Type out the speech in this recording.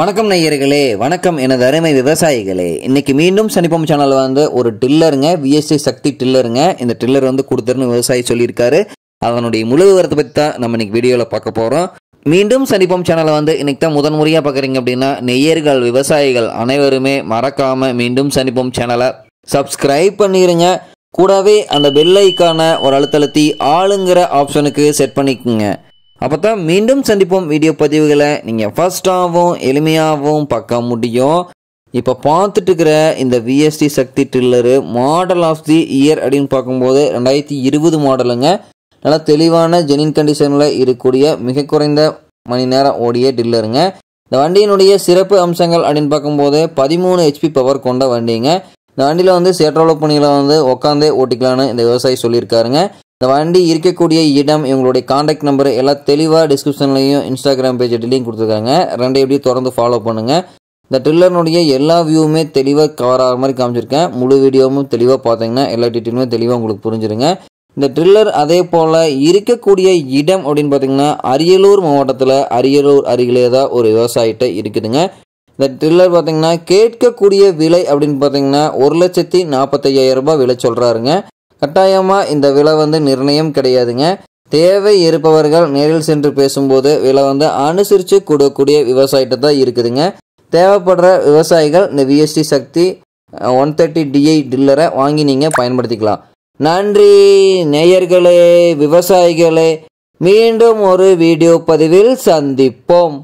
வணக்கம் நெய்யர்களே வணக்கம் எனது அருமை விவசாயிகளே இன்றைக்கி மீண்டும் சனிப்பம் சேனலில் வந்து ஒரு டில்லருங்க விஎஸ்டி சக்தி டில்லருங்க இந்த டில்லர் வந்து கொடுத்துருன்னு விவசாயி சொல்லியிருக்காரு அதனுடைய முழு விவரத்தை பற்றி தான் நம்ம இன்றைக்கி வீடியோவில் பார்க்க போகிறோம் மீண்டும் சனிப்பம் சேனலை வந்து இன்றைக்கி தான் முதன் முறையாக பார்க்குறீங்க அப்படின்னா நெய்யர்கள் விவசாயிகள் அனைவருமே மறக்காமல் மீண்டும் சனிப்பம் சேனலை சப்ஸ்கிரைப் பண்ணிடுங்க கூடவே அந்த பெல்லைக்கான ஒரு அழுத்தழுத்தி ஆளுங்கிற ஆப்ஷனுக்கு செட் பண்ணிக்கோங்க அப்போ தான் மீண்டும் சந்திப்போம் வீடியோ பதிவுகளை நீங்கள் ஃபஸ்ட்டாகவும் எளிமையாகவும் பார்க்க முடியும் இப்போ பார்த்துட்டு இருக்கிற இந்த VST Shakti tiller model of the year அப்படின்னு பார்க்கும்போது ரெண்டாயிரத்தி இருபது மாடலுங்க நல்லா தெளிவான ஜெனின் கண்டிஷனில் இருக்கக்கூடிய மிக குறைந்த மணி நேரம் ஓடிய டில்லருங்க இந்த வண்டியினுடைய சிறப்பு அம்சங்கள் அப்படின்னு பார்க்கும்போது பதிமூணு ஹெச்பி பவர் கொண்ட வண்டிங்க இந்த வண்டியில் வந்து சேற்றோல பணியில் வந்து உட்காந்தே ஓட்டிக்கலான்னு இந்த விவசாயி சொல்லியிருக்காருங்க இந்த வண்டி இருக்கக்கூடிய இடம் இவங்களுடைய காண்டாக்ட் நம்பர் எல்லாம் தெளிவாக டிஸ்கிரிப்ஷன்லையும் இன்ஸ்டாகிராம் பேஜ் டெலியும் கொடுத்துருக்காங்க ரெண்டு எப்படி தொடர்ந்து ஃபாலோ பண்ணுங்கள் இந்த ட்ரில்லர்னுடைய எல்லா வியூவுமே தெளிவாக கவர் ஆகிற மாதிரி காமிச்சிருக்கேன் முழு வீடியோவும் தெளிவாக பார்த்தீங்கன்னா எல்லா டீட்டெயிலுமே தெளிவாக உங்களுக்கு புரிஞ்சிருங்க இந்த ட்ரில்லர் அதே போல் இருக்கக்கூடிய இடம் அப்படின்னு பார்த்தீங்கன்னா அரியலூர் மாவட்டத்தில் அரியலூர் அருகிலே தான் ஒரு விவசாயிட்ட இருக்குதுங்க இந்த ட்ரில்லர் பார்த்தீங்கன்னா கேட்கக்கூடிய விலை அப்படின்னு பார்த்தீங்கன்னா ஒரு லட்சத்தி ஐயாயிரம் ரூபாய் விலை சொல்கிறாருங்க கட்டாயமாக இந்த விலை வந்து நிர்ணயம் கிடையாதுங்க தேவை இருப்பவர்கள் நேரில் சென்று பேசும்போது விலை வந்து அனுசரித்து கொடுக்கக்கூடிய விவசாயிகிட்ட தான் இருக்குதுங்க தேவைப்படுற விவசாயிகள் இந்த VST Shakti one thirty DI டில்லரை வாங்கி நீங்கள் பயன்படுத்திக்கலாம் நன்றி நேயர்களே விவசாயிகளே மீண்டும் ஒரு வீடியோ பதிவில் சந்திப்போம்